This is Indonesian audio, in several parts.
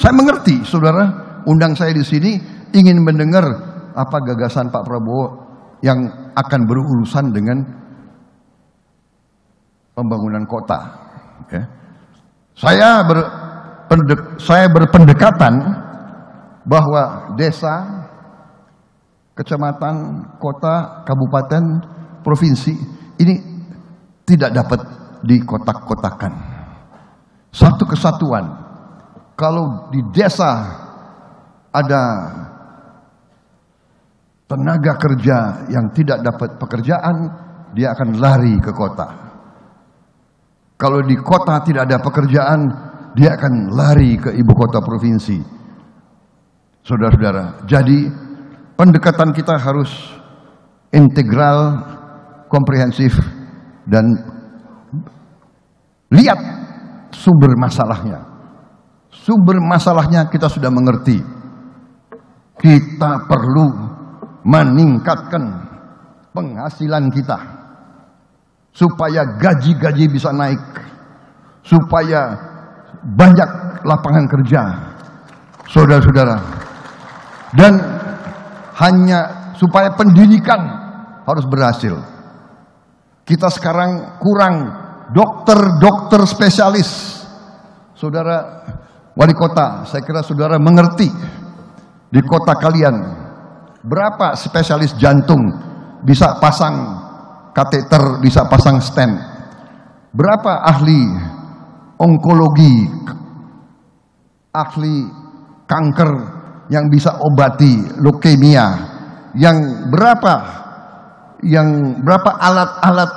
Saya mengerti, saudara, undang saya di sini ingin mendengar apa gagasan Pak Prabowo yang akan berurusan dengan pembangunan kota. Saya berpendek saya berpendekatan bahwa desa, kecamatan, kota, kabupaten, provinsi ini tidak dapat dikotak-kotakan. Satu kesatuan kalau di desa ada tenaga kerja yang tidak dapat pekerjaan, dia akan lari ke kota. Kalau di kota tidak ada pekerjaan, dia akan lari ke ibu kota provinsi. Saudara-saudara, jadi pendekatan kita harus integral, komprehensif, dan lihat sumber masalahnya. Sumber masalahnya kita sudah mengerti. Kita perlu meningkatkan penghasilan kita supaya gaji-gaji bisa naik, supaya banyak lapangan kerja. Saudara-saudara. Dan hanya supaya pendidikan harus berhasil. Kita sekarang kurang dokter-dokter spesialis. Saudara, wali kota, saya kira saudara mengerti di kota kalian berapa spesialis jantung bisa pasang kateter, bisa pasang stent. Berapa ahli onkologi, ahli kanker yang bisa obati leukemia, yang berapa yang berapa alat-alat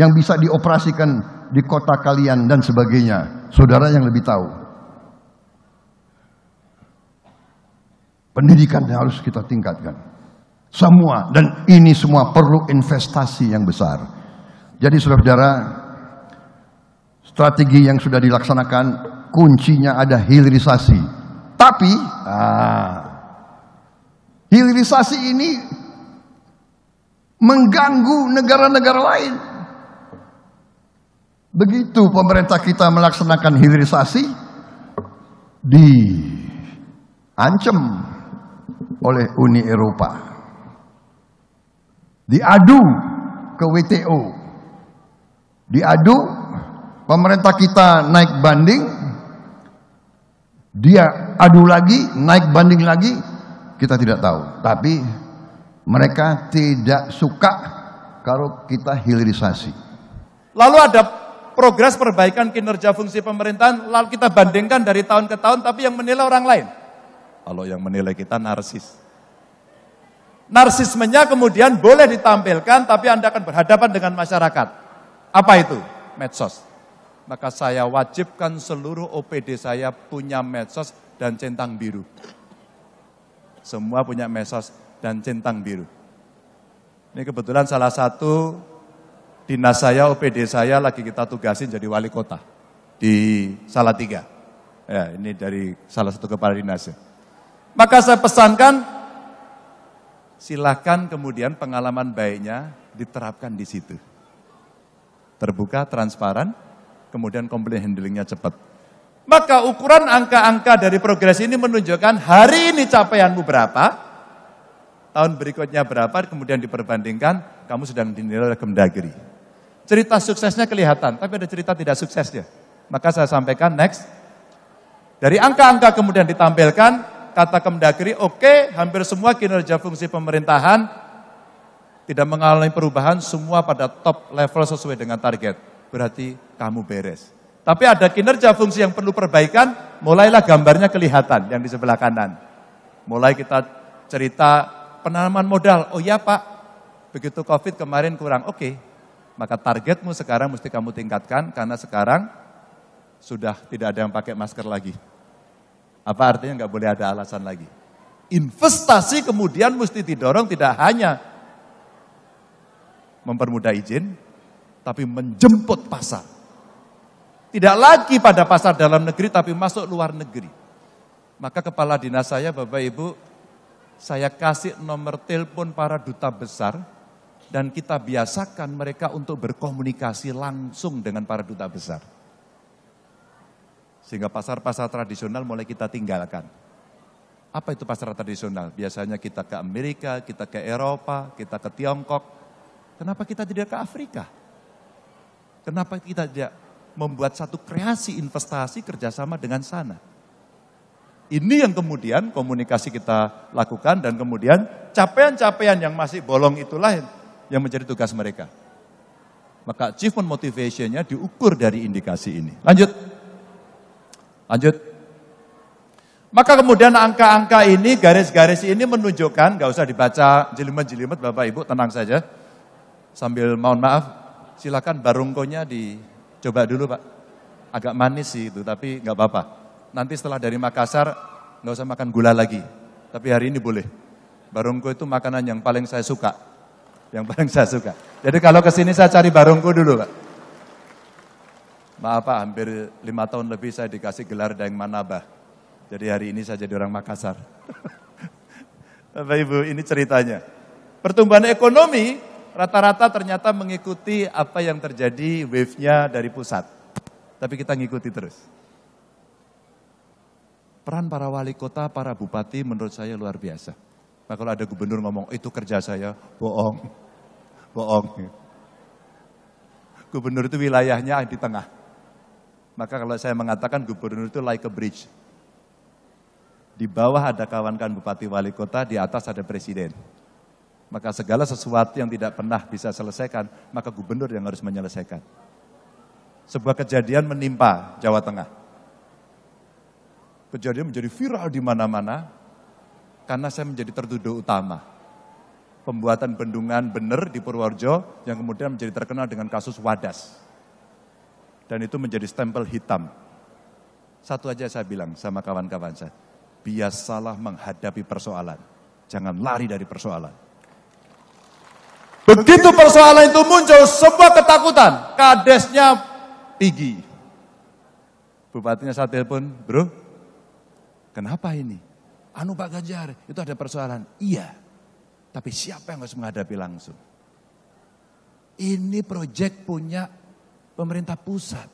yang bisa dioperasikan di kota kalian dan sebagainya. Saudara yang lebih tahu. Pendidikan yang harus kita tingkatkan. Semua dan ini semua perlu investasi yang besar. Jadi saudara-saudara, strategi yang sudah dilaksanakan kuncinya ada hilirisasi. Tapi ah, hilirisasi ini mengganggu negara-negara lain. Begitu pemerintah kita melaksanakan hilirisasi, di ancam oleh Uni Eropa. Diadu ke WTO. Diadu pemerintah kita naik banding dia adu lagi, naik banding lagi, kita tidak tahu. Tapi mereka tidak suka kalau kita hilirisasi. Lalu ada progres perbaikan kinerja fungsi pemerintahan, lalu kita bandingkan dari tahun ke tahun, tapi yang menilai orang lain. Kalau yang menilai kita narsis. Narsismenya kemudian boleh ditampilkan, tapi Anda akan berhadapan dengan masyarakat. Apa itu? Medsos. Maka saya wajibkan seluruh OPD saya punya medsos dan centang biru. Semua punya medsos dan centang biru. Ini kebetulan salah satu dinas saya, OPD saya lagi kita tugasin jadi wali kota di Salatiga. Ya, ini dari salah satu kepala dinasnya. Maka saya pesankan, silahkan kemudian pengalaman baiknya diterapkan di situ. Terbuka, transparan, kemudian komplain handlingnya cepat. Maka ukuran angka-angka dari progres ini menunjukkan hari ini capaianmu berapa, tahun berikutnya berapa, kemudian diperbandingkan, kamu sedang dinilai oleh Kemdagri. Cerita suksesnya kelihatan, tapi ada cerita tidak suksesnya. Maka saya sampaikan next. Dari angka-angka kemudian ditampilkan, kata Kemdagri, oke, okay, hampir semua kinerja fungsi pemerintahan tidak mengalami perubahan, semua pada top level sesuai dengan target. Berarti kamu beres. Tapi ada kinerja fungsi yang perlu perbaikan, mulailah gambarnya kelihatan yang di sebelah kanan. Mulai kita cerita penanaman modal. Oh iya Pak, begitu Covid kemarin kurang. Oke, okay, maka targetmu sekarang mesti kamu tingkatkan karena sekarang sudah tidak ada yang pakai masker lagi. Apa artinya nggak boleh ada alasan lagi? Investasi kemudian mesti didorong tidak hanya mempermudah izin, tapi menjemput pasar. Tidak lagi pada pasar dalam negeri, tapi masuk luar negeri. Maka kepala dinas saya, Bapak Ibu, saya kasih nomor telepon para duta besar, dan kita biasakan mereka untuk berkomunikasi langsung dengan para duta besar. Sehingga pasar-pasar tradisional mulai kita tinggalkan. Apa itu pasar tradisional? Biasanya kita ke Amerika, kita ke Eropa, kita ke Tiongkok. Kenapa kita tidak ke Afrika? Kenapa kita tidak membuat satu kreasi investasi kerjasama dengan sana? Ini yang kemudian komunikasi kita lakukan dan kemudian capaian-capaian yang masih bolong itulah yang menjadi tugas mereka. Maka achievement motivationnya diukur dari indikasi ini. Lanjut. Lanjut. Maka kemudian angka-angka ini, garis-garis ini menunjukkan, nggak usah dibaca jelimet-jelimet Bapak Ibu, tenang saja. Sambil mohon maaf, silakan barungkonya dicoba dulu Pak. Agak manis sih itu, tapi nggak apa-apa. Nanti setelah dari Makassar, nggak usah makan gula lagi. Tapi hari ini boleh. Barungko itu makanan yang paling saya suka. Yang paling saya suka. Jadi kalau kesini saya cari barungko dulu Pak. Maaf Pak, hampir lima tahun lebih saya dikasih gelar Daeng Manabah. Jadi hari ini saya jadi orang Makassar. Bapak Ibu, ini ceritanya. Pertumbuhan ekonomi rata-rata ternyata mengikuti apa yang terjadi wave-nya dari pusat. Tapi kita ngikuti terus. Peran para wali kota, para bupati menurut saya luar biasa. Nah, kalau ada gubernur ngomong, itu kerja saya, bohong. Bohong. Gubernur itu wilayahnya di tengah. Maka kalau saya mengatakan gubernur itu like a bridge. Di bawah ada kawan-kawan bupati wali kota, di atas ada presiden. Maka segala sesuatu yang tidak pernah bisa selesaikan, maka gubernur yang harus menyelesaikan. Sebuah kejadian menimpa Jawa Tengah. Kejadian menjadi viral di mana-mana, karena saya menjadi tertuduh utama. Pembuatan bendungan benar di Purworejo yang kemudian menjadi terkenal dengan kasus Wadas dan itu menjadi stempel hitam. Satu aja saya bilang sama kawan-kawan saya, biasalah menghadapi persoalan. Jangan lari dari persoalan. Begitu persoalan itu muncul, sebuah ketakutan. Kadesnya tinggi. Bupatinya saya telepon, bro, kenapa ini? Anu Pak Ganjar, itu ada persoalan. Iya, tapi siapa yang harus menghadapi langsung? Ini proyek punya pemerintah pusat,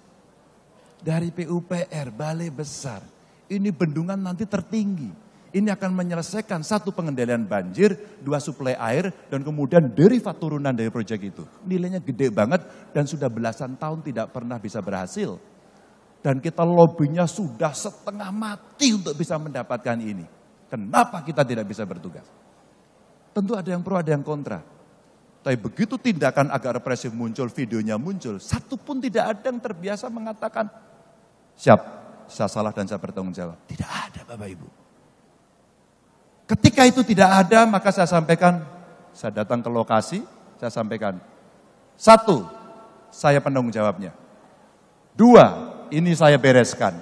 dari PUPR, balai besar. Ini bendungan nanti tertinggi. Ini akan menyelesaikan satu pengendalian banjir, dua suplai air, dan kemudian derivat turunan dari proyek itu. Nilainya gede banget dan sudah belasan tahun tidak pernah bisa berhasil. Dan kita lobbynya sudah setengah mati untuk bisa mendapatkan ini. Kenapa kita tidak bisa bertugas? Tentu ada yang pro, ada yang kontra. Tapi begitu tindakan agak represif muncul, videonya muncul, satu pun tidak ada yang terbiasa mengatakan, siap, saya salah dan saya bertanggung jawab. Tidak ada Bapak Ibu. Ketika itu tidak ada, maka saya sampaikan, saya datang ke lokasi, saya sampaikan. Satu, saya penanggung jawabnya. Dua, ini saya bereskan.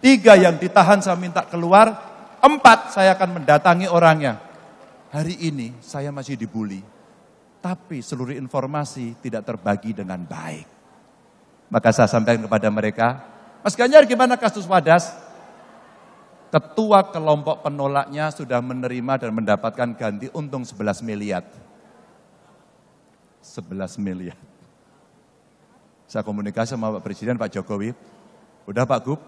Tiga yang ditahan saya minta keluar. Empat, saya akan mendatangi orangnya. Hari ini saya masih dibully tapi seluruh informasi tidak terbagi dengan baik. Maka saya sampaikan kepada mereka, Mas Ganjar gimana kasus Wadas? Ketua kelompok penolaknya sudah menerima dan mendapatkan ganti untung 11 miliar. 11 miliar. Saya komunikasi sama Pak Presiden, Pak Jokowi. Udah Pak Gub,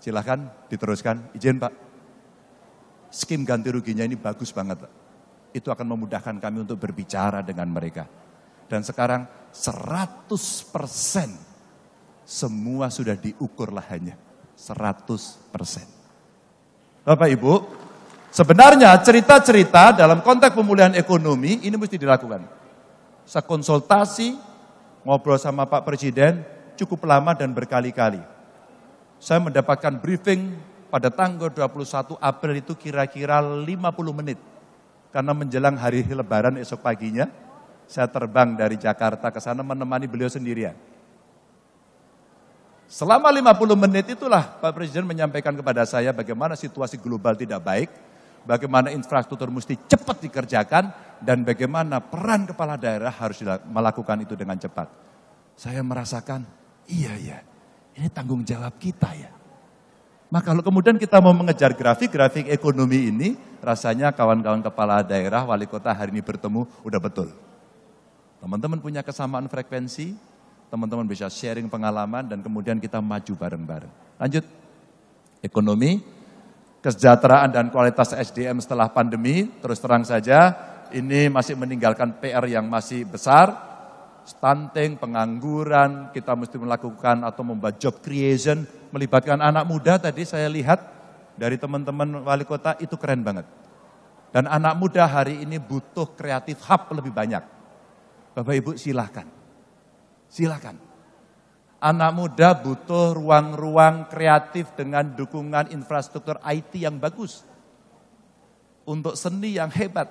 silahkan diteruskan. Izin Pak. Skim ganti ruginya ini bagus banget Pak itu akan memudahkan kami untuk berbicara dengan mereka. Dan sekarang 100% semua sudah diukur lahannya. 100%. Bapak Ibu, sebenarnya cerita-cerita dalam konteks pemulihan ekonomi ini mesti dilakukan. Saya konsultasi, ngobrol sama Pak Presiden cukup lama dan berkali-kali. Saya mendapatkan briefing pada tanggal 21 April itu kira-kira 50 menit karena menjelang hari lebaran esok paginya, saya terbang dari Jakarta ke sana menemani beliau sendirian. Selama 50 menit itulah Pak Presiden menyampaikan kepada saya bagaimana situasi global tidak baik, bagaimana infrastruktur mesti cepat dikerjakan, dan bagaimana peran kepala daerah harus melakukan itu dengan cepat. Saya merasakan, iya ya, ini tanggung jawab kita ya. Nah kalau kemudian kita mau mengejar grafik-grafik ekonomi ini, rasanya kawan-kawan kepala daerah, wali kota hari ini bertemu, udah betul. Teman-teman punya kesamaan frekuensi, teman-teman bisa sharing pengalaman, dan kemudian kita maju bareng-bareng. Lanjut, ekonomi, kesejahteraan dan kualitas SDM setelah pandemi, terus terang saja, ini masih meninggalkan PR yang masih besar, stunting, pengangguran, kita mesti melakukan atau membuat job creation, melibatkan anak muda tadi saya lihat dari teman-teman wali kota itu keren banget. Dan anak muda hari ini butuh kreatif hub lebih banyak. Bapak Ibu silahkan. Silahkan. Anak muda butuh ruang-ruang kreatif dengan dukungan infrastruktur IT yang bagus. Untuk seni yang hebat.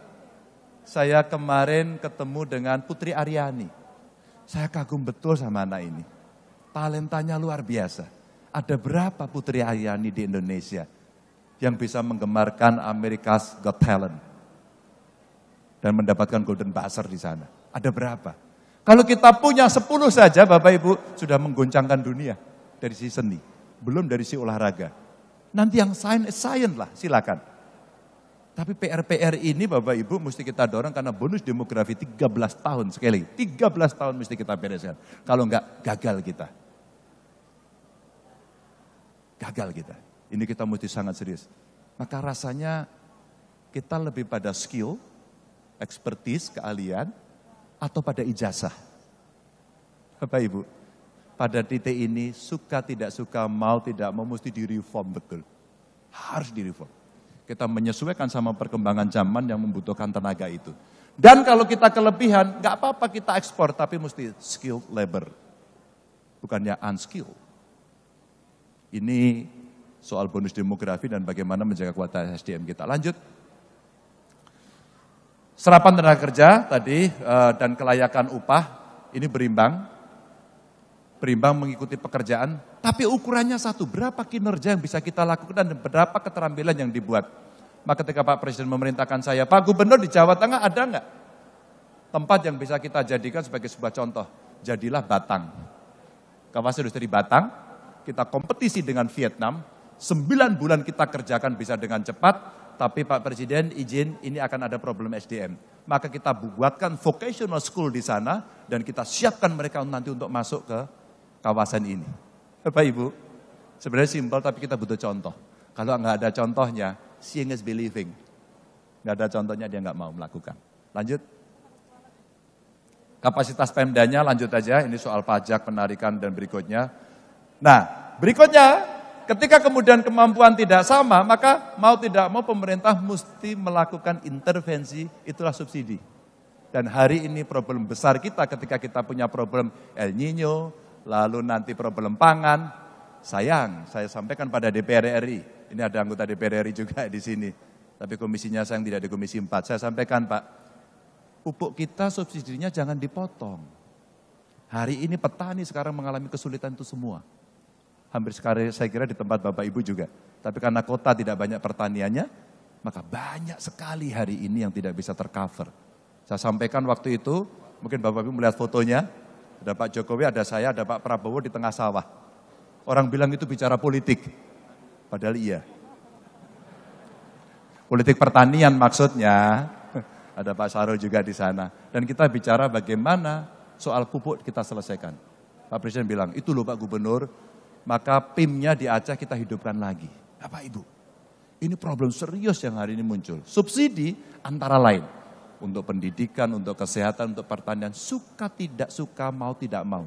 Saya kemarin ketemu dengan Putri Aryani. Saya kagum betul sama anak ini. Talentanya luar biasa ada berapa Putri Ayani di Indonesia yang bisa menggemarkan America's Got Talent dan mendapatkan Golden Buzzer di sana? Ada berapa? Kalau kita punya 10 saja Bapak Ibu sudah menggoncangkan dunia dari sisi seni, belum dari sisi olahraga. Nanti yang science, science lah silakan. Tapi PR-PR ini Bapak Ibu mesti kita dorong karena bonus demografi 13 tahun sekali. 13 tahun mesti kita bereskan. Kalau enggak gagal kita. Gagal kita. Ini kita mesti sangat serius. Maka rasanya kita lebih pada skill, expertise, keahlian, atau pada ijazah. Bapak Ibu, pada titik ini suka tidak suka, mau tidak mau mesti direform betul. Harus direform. Kita menyesuaikan sama perkembangan zaman yang membutuhkan tenaga itu. Dan kalau kita kelebihan, nggak apa-apa kita ekspor, tapi mesti skilled labor. Bukannya unskilled. Ini soal bonus demografi dan bagaimana menjaga kuota SDM kita. Lanjut. Serapan tenaga kerja tadi eh, dan kelayakan upah ini berimbang. Berimbang mengikuti pekerjaan, tapi ukurannya satu, berapa kinerja yang bisa kita lakukan dan berapa keterampilan yang dibuat. Maka ketika Pak Presiden memerintahkan saya, Pak Gubernur di Jawa Tengah ada nggak tempat yang bisa kita jadikan sebagai sebuah contoh? Jadilah Batang. Kawasan industri Batang, kita kompetisi dengan Vietnam, Sembilan bulan kita kerjakan bisa dengan cepat, tapi Pak Presiden izin ini akan ada problem SDM. Maka kita buatkan vocational school di sana dan kita siapkan mereka nanti untuk masuk ke kawasan ini. Bapak Ibu, sebenarnya simpel tapi kita butuh contoh. Kalau nggak ada contohnya, seeing is believing. Nggak ada contohnya dia nggak mau melakukan. Lanjut. Kapasitas Pemdanya lanjut aja, ini soal pajak, penarikan, dan berikutnya Nah, berikutnya ketika kemudian kemampuan tidak sama, maka mau tidak mau pemerintah mesti melakukan intervensi, itulah subsidi. Dan hari ini problem besar kita ketika kita punya problem El Nino, lalu nanti problem pangan, sayang saya sampaikan pada DPR RI, ini ada anggota DPR RI juga di sini, tapi komisinya sayang tidak di komisi 4, saya sampaikan Pak, pupuk kita subsidinya jangan dipotong. Hari ini petani sekarang mengalami kesulitan itu semua hampir sekali saya kira di tempat Bapak Ibu juga. Tapi karena kota tidak banyak pertaniannya, maka banyak sekali hari ini yang tidak bisa tercover. Saya sampaikan waktu itu, mungkin Bapak Ibu melihat fotonya, ada Pak Jokowi, ada saya, ada Pak Prabowo di tengah sawah. Orang bilang itu bicara politik, padahal iya. Politik pertanian maksudnya, ada Pak Saro juga di sana. Dan kita bicara bagaimana soal pupuk kita selesaikan. Pak Presiden bilang, itu loh Pak Gubernur, maka PIM-nya di Aceh kita hidupkan lagi. Bapak Ibu, ini problem serius yang hari ini muncul. Subsidi antara lain untuk pendidikan, untuk kesehatan, untuk pertanian, suka tidak suka, mau tidak mau.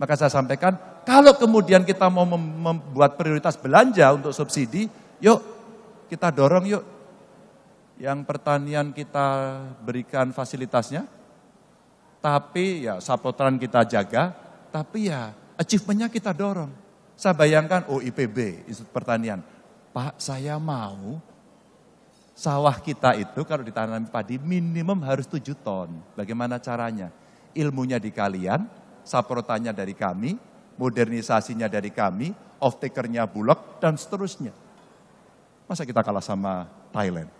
Maka saya sampaikan, kalau kemudian kita mau membuat prioritas belanja untuk subsidi, yuk kita dorong yuk. Yang pertanian kita berikan fasilitasnya, tapi ya sapotran kita jaga, tapi ya achievementnya kita dorong. Saya bayangkan, OIPB, Institut Pertanian. Pak, saya mau sawah kita itu kalau ditanami padi minimum harus 7 ton. Bagaimana caranya? Ilmunya di kalian, saprotanya dari kami, modernisasinya dari kami, off takernya Bulog, dan seterusnya. Masa kita kalah sama Thailand?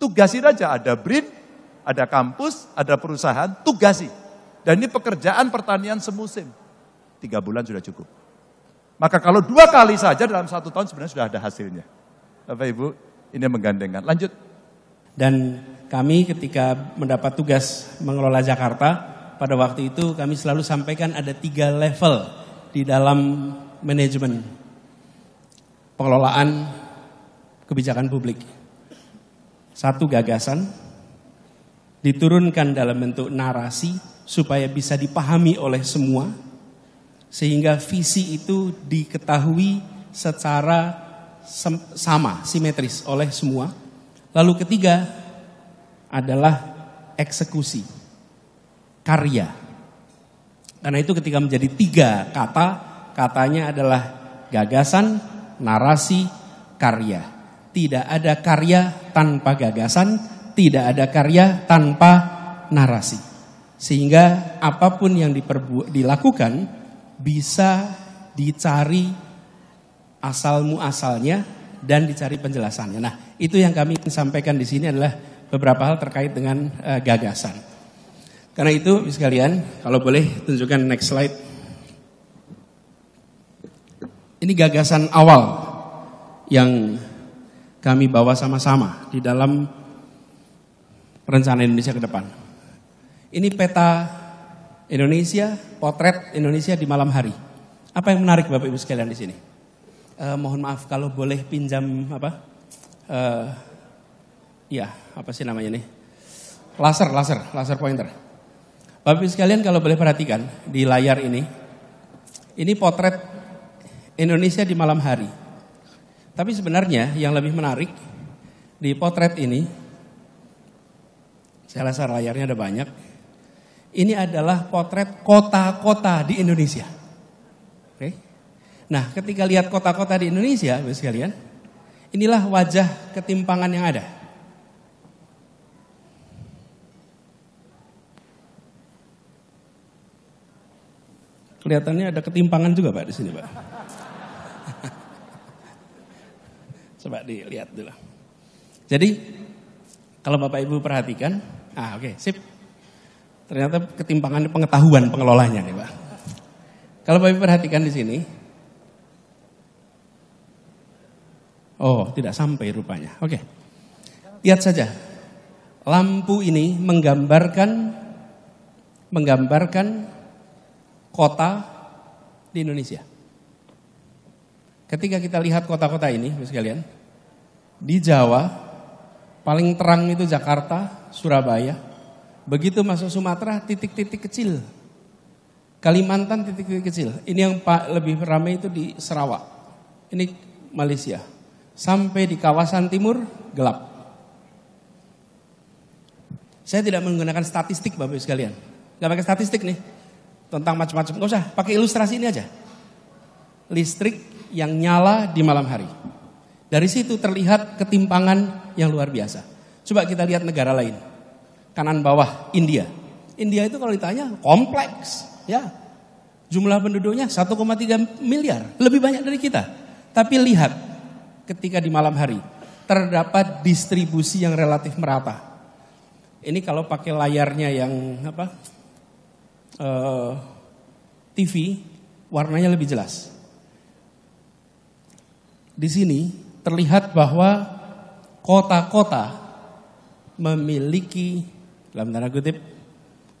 Tugasin aja, ada BRIN, ada kampus, ada perusahaan, tugasi. Dan ini pekerjaan pertanian semusim. Tiga bulan sudah cukup. Maka kalau dua kali saja dalam satu tahun sebenarnya sudah ada hasilnya. Bapak Ibu, ini menggandengkan. Lanjut. Dan kami ketika mendapat tugas mengelola Jakarta, pada waktu itu kami selalu sampaikan ada tiga level di dalam manajemen pengelolaan kebijakan publik. Satu gagasan diturunkan dalam bentuk narasi supaya bisa dipahami oleh semua sehingga visi itu diketahui secara sama, simetris oleh semua. Lalu ketiga adalah eksekusi, karya. Karena itu ketika menjadi tiga kata, katanya adalah gagasan, narasi, karya. Tidak ada karya tanpa gagasan, tidak ada karya tanpa narasi. Sehingga apapun yang dilakukan bisa dicari asal muasalnya dan dicari penjelasannya. Nah, itu yang kami ingin sampaikan di sini adalah beberapa hal terkait dengan uh, gagasan. Karena itu, sekalian, kalau boleh tunjukkan next slide. Ini gagasan awal yang kami bawa sama-sama di dalam rencana Indonesia ke depan. Ini peta Indonesia, potret Indonesia di malam hari. Apa yang menarik Bapak Ibu sekalian di sini? Uh, mohon maaf kalau boleh pinjam apa? Uh, ya, apa sih namanya nih? Laser, laser, laser pointer. Bapak Ibu sekalian kalau boleh perhatikan di layar ini. Ini potret Indonesia di malam hari. Tapi sebenarnya yang lebih menarik di potret ini saya rasa layarnya ada banyak. Ini adalah potret kota-kota di Indonesia. Oke. Nah, ketika lihat kota-kota di Indonesia, Bapak sekalian, inilah wajah ketimpangan yang ada. Kelihatannya ada ketimpangan juga Pak di sini Pak. Coba dilihat dulu. Jadi kalau Bapak Ibu perhatikan, ah oke, okay, sip. Ternyata ketimpangan pengetahuan pengelolanya nih Pak. Kalau Bapak perhatikan di sini. Oh, tidak sampai rupanya. Oke. Lihat saja. Lampu ini menggambarkan menggambarkan kota di Indonesia. Ketika kita lihat kota-kota ini, sekalian, di Jawa paling terang itu Jakarta, Surabaya, Begitu masuk Sumatera, titik-titik kecil. Kalimantan titik-titik kecil. Ini yang lebih ramai itu di Sarawak. Ini Malaysia. Sampai di kawasan timur gelap. Saya tidak menggunakan statistik Bapak Ibu sekalian. Gak pakai statistik nih. Tentang macam-macam. Gak usah, pakai ilustrasi ini aja. Listrik yang nyala di malam hari. Dari situ terlihat ketimpangan yang luar biasa. Coba kita lihat negara lain kanan bawah India. India itu kalau ditanya kompleks, ya. Jumlah penduduknya 1,3 miliar, lebih banyak dari kita. Tapi lihat ketika di malam hari terdapat distribusi yang relatif merata. Ini kalau pakai layarnya yang apa? Uh, eh, TV warnanya lebih jelas. Di sini terlihat bahwa kota-kota memiliki dalam tanda kutip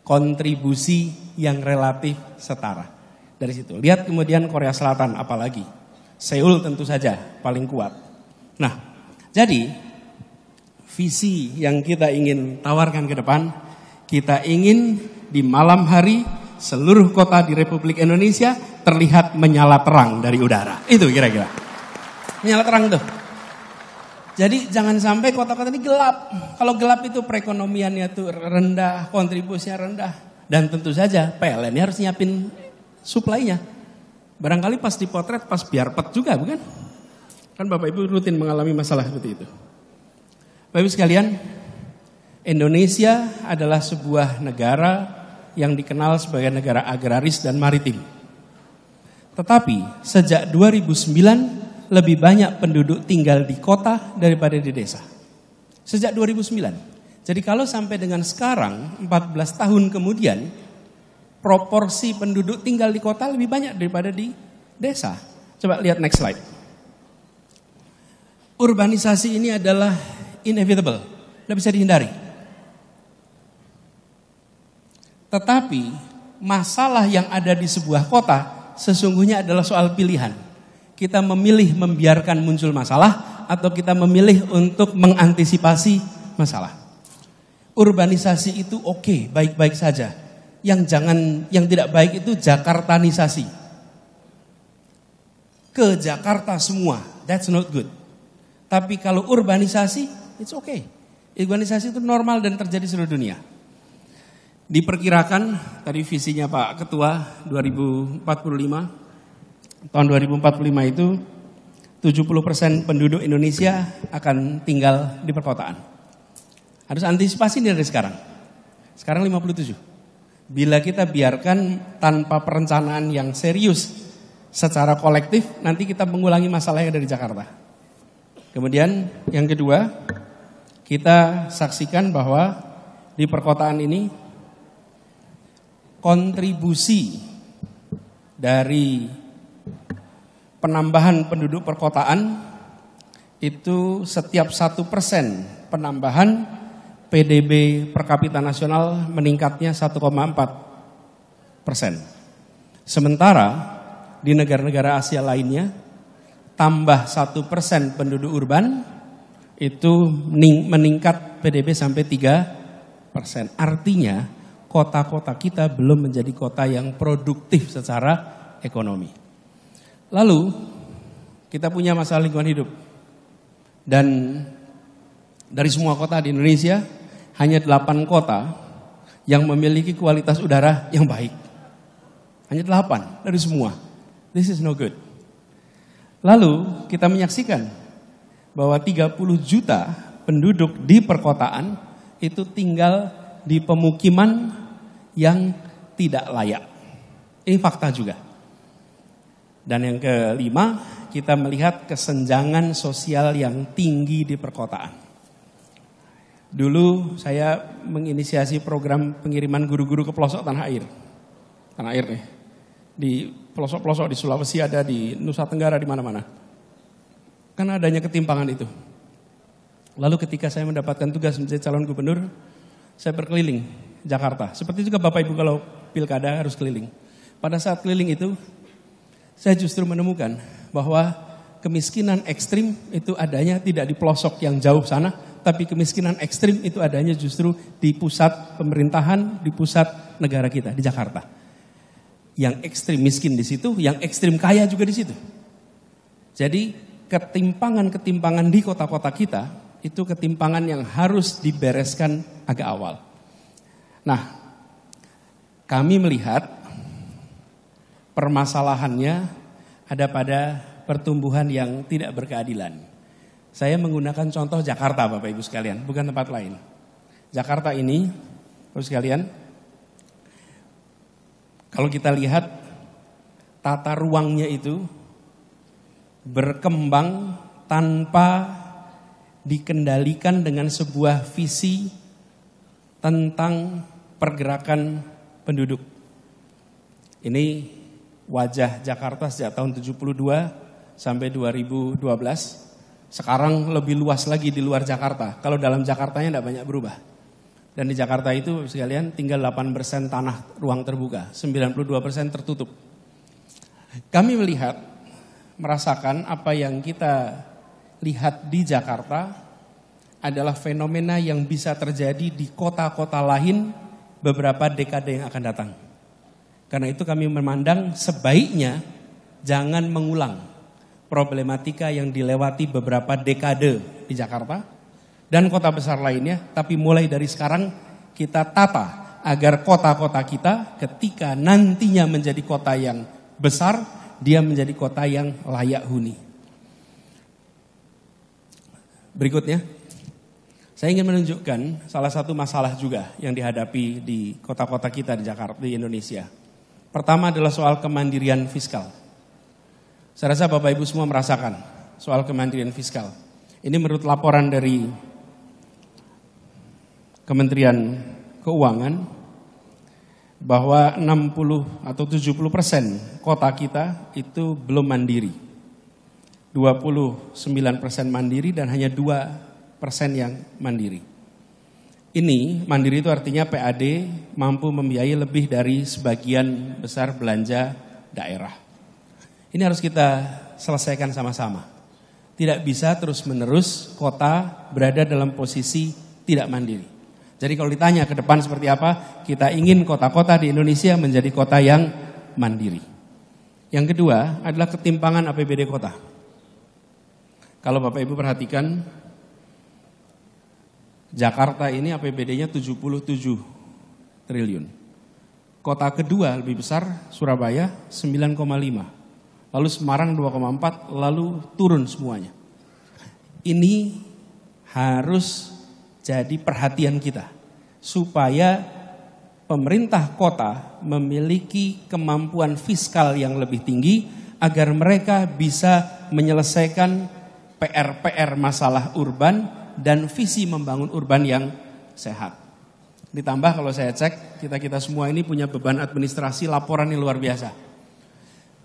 kontribusi yang relatif setara. Dari situ lihat kemudian Korea Selatan apalagi Seoul tentu saja paling kuat. Nah, jadi visi yang kita ingin tawarkan ke depan, kita ingin di malam hari seluruh kota di Republik Indonesia terlihat menyala terang dari udara. Itu kira-kira. Menyala terang tuh. Jadi jangan sampai kota-kota ini gelap. Kalau gelap itu perekonomiannya tuh rendah, kontribusinya rendah. Dan tentu saja PLN harus nyiapin suplainya. Barangkali pas dipotret, pas biar pet juga bukan? Kan Bapak Ibu rutin mengalami masalah seperti itu. Bapak Ibu sekalian, Indonesia adalah sebuah negara yang dikenal sebagai negara agraris dan maritim. Tetapi sejak 2009 lebih banyak penduduk tinggal di kota daripada di desa. Sejak 2009. Jadi kalau sampai dengan sekarang 14 tahun kemudian proporsi penduduk tinggal di kota lebih banyak daripada di desa. Coba lihat next slide. Urbanisasi ini adalah inevitable, tidak bisa dihindari. Tetapi masalah yang ada di sebuah kota sesungguhnya adalah soal pilihan kita memilih membiarkan muncul masalah atau kita memilih untuk mengantisipasi masalah. Urbanisasi itu oke, okay, baik-baik saja. Yang jangan yang tidak baik itu Jakartanisasi. Ke Jakarta semua, that's not good. Tapi kalau urbanisasi, it's okay. Urbanisasi itu normal dan terjadi seluruh dunia. Diperkirakan tadi visinya Pak Ketua 2045 tahun 2045 itu 70% persen penduduk Indonesia akan tinggal di perkotaan. Harus antisipasi dari sekarang. Sekarang 57. Bila kita biarkan tanpa perencanaan yang serius secara kolektif, nanti kita mengulangi masalahnya dari Jakarta. Kemudian yang kedua, kita saksikan bahwa di perkotaan ini kontribusi dari penambahan penduduk perkotaan itu setiap satu persen penambahan PDB per kapita nasional meningkatnya 1,4 persen. Sementara di negara-negara Asia lainnya tambah satu persen penduduk urban itu meningkat PDB sampai 3 persen. Artinya kota-kota kita belum menjadi kota yang produktif secara ekonomi. Lalu kita punya masalah lingkungan hidup. Dan dari semua kota di Indonesia hanya delapan kota yang memiliki kualitas udara yang baik. Hanya delapan dari semua. This is no good. Lalu kita menyaksikan bahwa 30 juta penduduk di perkotaan itu tinggal di pemukiman yang tidak layak. Ini fakta juga. Dan yang kelima, kita melihat kesenjangan sosial yang tinggi di perkotaan. Dulu saya menginisiasi program pengiriman guru-guru ke pelosok tanah air. Tanah air nih. Di pelosok-pelosok di Sulawesi ada, di Nusa Tenggara, di mana-mana. Karena adanya ketimpangan itu. Lalu ketika saya mendapatkan tugas menjadi calon gubernur, saya berkeliling Jakarta. Seperti juga Bapak Ibu kalau pilkada harus keliling. Pada saat keliling itu, saya justru menemukan bahwa kemiskinan ekstrim itu adanya tidak di pelosok yang jauh sana, tapi kemiskinan ekstrim itu adanya justru di pusat pemerintahan, di pusat negara kita, di Jakarta. Yang ekstrim miskin di situ, yang ekstrim kaya juga di situ. Jadi ketimpangan-ketimpangan di kota-kota kita itu ketimpangan yang harus dibereskan agak awal. Nah, kami melihat permasalahannya ada pada pertumbuhan yang tidak berkeadilan. Saya menggunakan contoh Jakarta Bapak Ibu sekalian, bukan tempat lain. Jakarta ini, Bapak Ibu sekalian, kalau kita lihat tata ruangnya itu berkembang tanpa dikendalikan dengan sebuah visi tentang pergerakan penduduk. Ini wajah Jakarta sejak tahun 72 sampai 2012. Sekarang lebih luas lagi di luar Jakarta. Kalau dalam Jakartanya tidak banyak berubah. Dan di Jakarta itu sekalian tinggal 8% tanah ruang terbuka, 92% tertutup. Kami melihat, merasakan apa yang kita lihat di Jakarta adalah fenomena yang bisa terjadi di kota-kota lain beberapa dekade yang akan datang. Karena itu kami memandang sebaiknya jangan mengulang problematika yang dilewati beberapa dekade di Jakarta dan kota besar lainnya, tapi mulai dari sekarang kita tata agar kota-kota kita ketika nantinya menjadi kota yang besar, dia menjadi kota yang layak huni. Berikutnya, saya ingin menunjukkan salah satu masalah juga yang dihadapi di kota-kota kita di Jakarta, di Indonesia Pertama adalah soal kemandirian fiskal. Saya rasa Bapak Ibu semua merasakan soal kemandirian fiskal. Ini menurut laporan dari Kementerian Keuangan bahwa 60 atau 70 persen kota kita itu belum mandiri. 29 persen mandiri dan hanya 2 persen yang mandiri. Ini mandiri itu artinya PAD mampu membiayai lebih dari sebagian besar belanja daerah. Ini harus kita selesaikan sama-sama. Tidak bisa terus-menerus kota berada dalam posisi tidak mandiri. Jadi kalau ditanya ke depan seperti apa, kita ingin kota-kota di Indonesia menjadi kota yang mandiri. Yang kedua adalah ketimpangan APBD kota. Kalau Bapak Ibu perhatikan, Jakarta ini APBD-nya 77 triliun. Kota kedua lebih besar Surabaya 9,5. Lalu Semarang 2,4, lalu turun semuanya. Ini harus jadi perhatian kita supaya pemerintah kota memiliki kemampuan fiskal yang lebih tinggi agar mereka bisa menyelesaikan PR-PR masalah urban dan visi membangun urban yang sehat. Ditambah kalau saya cek, kita-kita semua ini punya beban administrasi laporan yang luar biasa.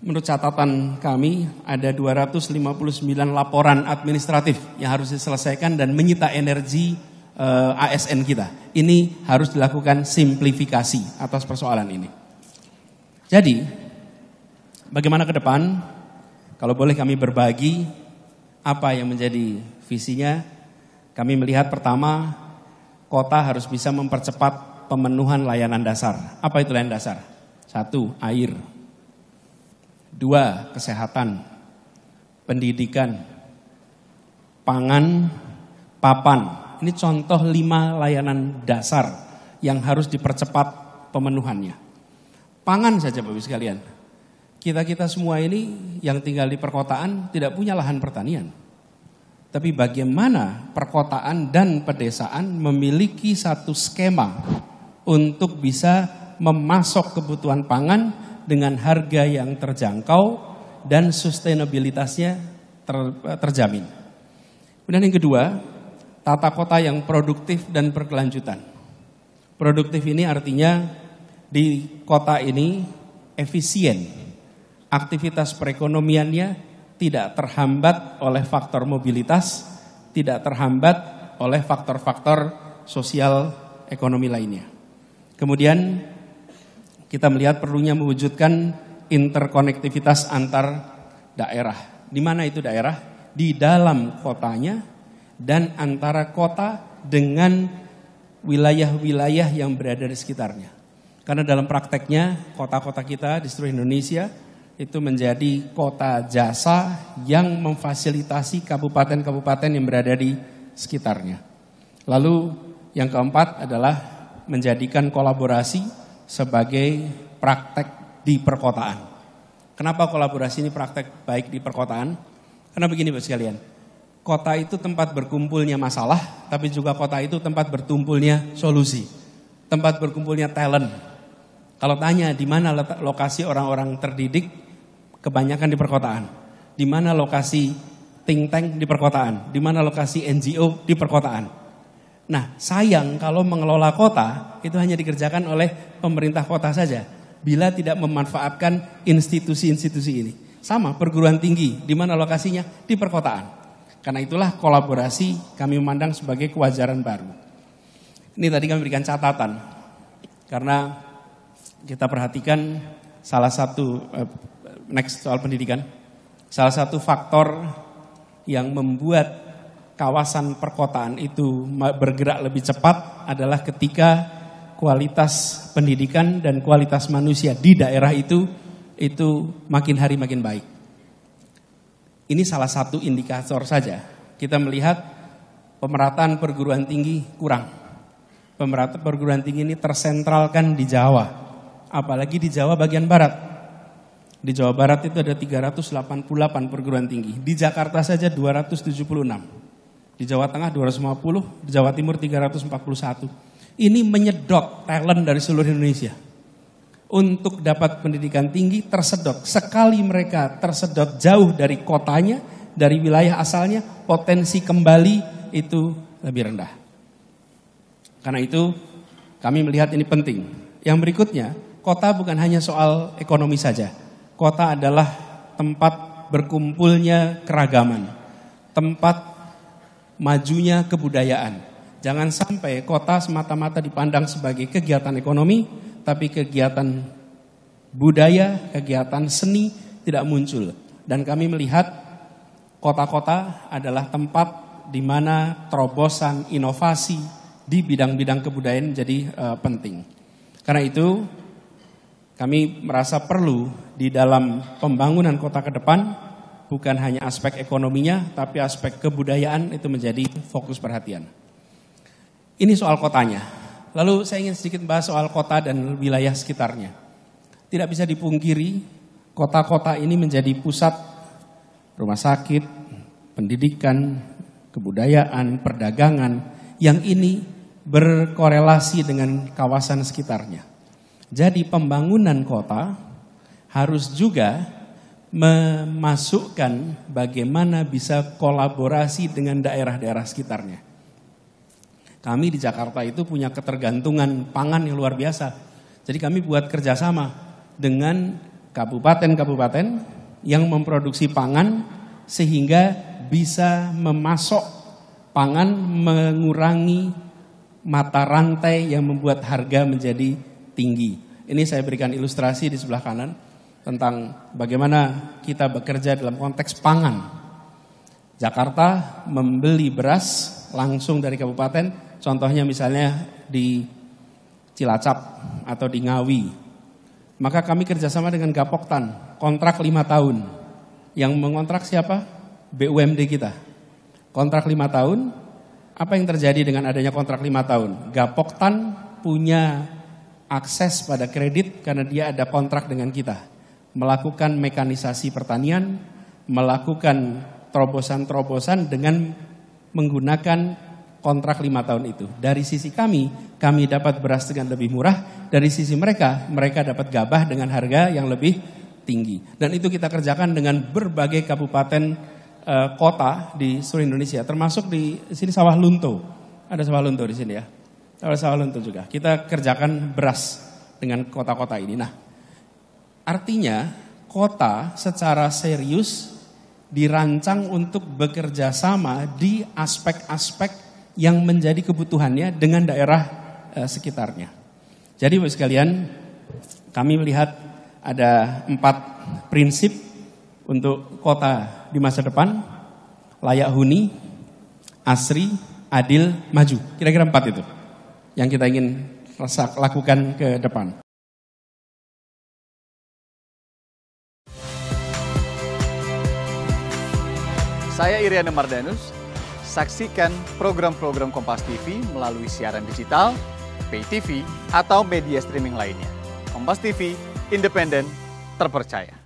Menurut catatan kami, ada 259 laporan administratif yang harus diselesaikan dan menyita energi e, eh, ASN kita. Ini harus dilakukan simplifikasi atas persoalan ini. Jadi, bagaimana ke depan? Kalau boleh kami berbagi apa yang menjadi visinya, kami melihat pertama, kota harus bisa mempercepat pemenuhan layanan dasar. Apa itu layanan dasar? Satu, air. Dua, kesehatan. Pendidikan. Pangan, papan. Ini contoh lima layanan dasar yang harus dipercepat pemenuhannya. Pangan saja Bapak sekalian. Kita-kita semua ini yang tinggal di perkotaan tidak punya lahan pertanian. Tapi bagaimana perkotaan dan pedesaan memiliki satu skema untuk bisa memasok kebutuhan pangan dengan harga yang terjangkau dan sustainabilitasnya ter, terjamin. Kemudian yang kedua, tata kota yang produktif dan berkelanjutan. Produktif ini artinya di kota ini efisien aktivitas perekonomiannya tidak terhambat oleh faktor mobilitas, tidak terhambat oleh faktor-faktor sosial ekonomi lainnya. Kemudian kita melihat perlunya mewujudkan interkonektivitas antar daerah. Di mana itu daerah? Di dalam kotanya dan antara kota dengan wilayah-wilayah yang berada di sekitarnya. Karena dalam prakteknya kota-kota kita di seluruh Indonesia itu menjadi kota jasa yang memfasilitasi kabupaten-kabupaten yang berada di sekitarnya. Lalu yang keempat adalah menjadikan kolaborasi sebagai praktek di perkotaan. Kenapa kolaborasi ini praktek baik di perkotaan? Karena begini bos sekalian, kota itu tempat berkumpulnya masalah, tapi juga kota itu tempat bertumpulnya solusi. Tempat berkumpulnya talent. Kalau tanya di mana lokasi orang-orang terdidik, kebanyakan di perkotaan. Di mana lokasi think tank di perkotaan, di mana lokasi NGO di perkotaan. Nah, sayang kalau mengelola kota itu hanya dikerjakan oleh pemerintah kota saja bila tidak memanfaatkan institusi-institusi ini. Sama perguruan tinggi, di mana lokasinya? Di perkotaan. Karena itulah kolaborasi kami memandang sebagai kewajaran baru. Ini tadi kami berikan catatan. Karena kita perhatikan salah satu eh, next soal pendidikan. Salah satu faktor yang membuat kawasan perkotaan itu bergerak lebih cepat adalah ketika kualitas pendidikan dan kualitas manusia di daerah itu itu makin hari makin baik. Ini salah satu indikator saja. Kita melihat pemerataan perguruan tinggi kurang. Pemerataan perguruan tinggi ini tersentralkan di Jawa, apalagi di Jawa bagian barat. Di Jawa Barat itu ada 388 perguruan tinggi. Di Jakarta saja 276. Di Jawa Tengah 250, di Jawa Timur 341. Ini menyedot talent dari seluruh Indonesia. Untuk dapat pendidikan tinggi tersedot. Sekali mereka tersedot jauh dari kotanya, dari wilayah asalnya, potensi kembali itu lebih rendah. Karena itu kami melihat ini penting. Yang berikutnya, kota bukan hanya soal ekonomi saja Kota adalah tempat berkumpulnya keragaman, tempat majunya kebudayaan. Jangan sampai kota semata-mata dipandang sebagai kegiatan ekonomi, tapi kegiatan budaya, kegiatan seni tidak muncul. Dan kami melihat kota-kota adalah tempat di mana terobosan inovasi di bidang-bidang kebudayaan menjadi uh, penting. Karena itu kami merasa perlu di dalam pembangunan kota ke depan bukan hanya aspek ekonominya tapi aspek kebudayaan itu menjadi fokus perhatian. Ini soal kotanya. Lalu saya ingin sedikit bahas soal kota dan wilayah sekitarnya. Tidak bisa dipungkiri kota-kota ini menjadi pusat rumah sakit, pendidikan, kebudayaan, perdagangan yang ini berkorelasi dengan kawasan sekitarnya. Jadi pembangunan kota harus juga memasukkan bagaimana bisa kolaborasi dengan daerah-daerah sekitarnya. Kami di Jakarta itu punya ketergantungan pangan yang luar biasa. Jadi kami buat kerjasama dengan kabupaten-kabupaten yang memproduksi pangan sehingga bisa memasok pangan mengurangi mata rantai yang membuat harga menjadi tinggi. Ini saya berikan ilustrasi di sebelah kanan tentang bagaimana kita bekerja dalam konteks pangan. Jakarta membeli beras langsung dari kabupaten, contohnya misalnya di Cilacap atau di Ngawi. Maka kami kerjasama dengan Gapoktan, kontrak 5 tahun. Yang mengontrak siapa? BUMD kita. Kontrak 5 tahun, apa yang terjadi dengan adanya kontrak 5 tahun? Gapoktan punya akses pada kredit karena dia ada kontrak dengan kita. Melakukan mekanisasi pertanian, melakukan terobosan-terobosan dengan menggunakan kontrak lima tahun itu. Dari sisi kami, kami dapat beras dengan lebih murah. Dari sisi mereka, mereka dapat gabah dengan harga yang lebih tinggi. Dan itu kita kerjakan dengan berbagai kabupaten eh, kota di seluruh Indonesia, termasuk di sini sawah lunto. Ada sawah lunto di sini ya. Oleh Saulun itu juga. Kita kerjakan beras dengan kota-kota ini. Nah, artinya kota secara serius dirancang untuk bekerja sama di aspek-aspek yang menjadi kebutuhannya dengan daerah eh, sekitarnya. Jadi, Bapak sekalian, kami melihat ada empat prinsip untuk kota di masa depan, layak huni, asri, adil, maju. Kira-kira empat itu yang kita ingin lakukan ke depan. Saya Iriana Mardanus. Saksikan program-program Kompas TV melalui siaran digital, pay TV, atau media streaming lainnya. Kompas TV, independen, terpercaya.